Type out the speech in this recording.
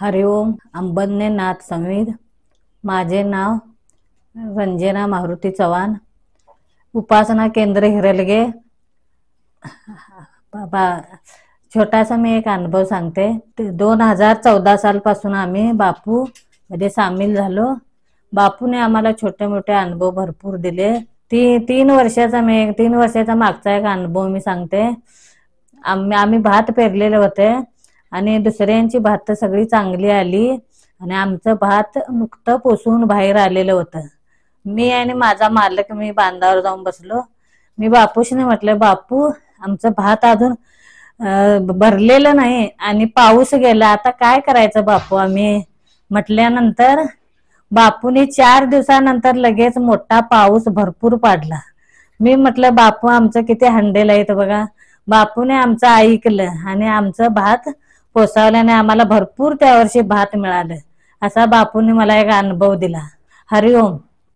हरिओम अंबन्य नाथ समीर माझे नाव रंजना मारुती चव्हाण उपासना केंद्र हिरलगे बाबा छोटासा मी एक अनुभव सांगते ते दोन हजार चौदा सालपासून आम्ही बापू मध्ये सामील झालो बापूने आम्हाला छोटे मोठे अनुभव भरपूर दिले ती तीन वर्षाचा मी तीन वर्षाचा मागचा एक अनुभव मी सांगते आम्ही भात पेरलेले होते आणि दुसऱ्यांची भात सगळी चांगली आली आणि आमचं भात नुकतं पोसून बाहेर आलेलं होतं मी आणि माझा मालक मी बांधावर जाऊन बसलो मी बापूशीने म्हटलं बापू आमचं भात अजून भरलेलं नाही आणि पाऊस गेला आता काय करायचं बापू आम्ही म्हटल्यानंतर बापूने चार दिवसानंतर लगेच मोठा पाऊस भरपूर पाडला मी म्हटलं बापू आमचं किती हंडेल आहेत बघा बापूने आमचं ऐकलं आणि आमचं भात पोसावल्याने आम्हाला भरपूर त्या वर्षी भात मिळालं असा बापूंनी मला एक अनुभव दिला हरिओम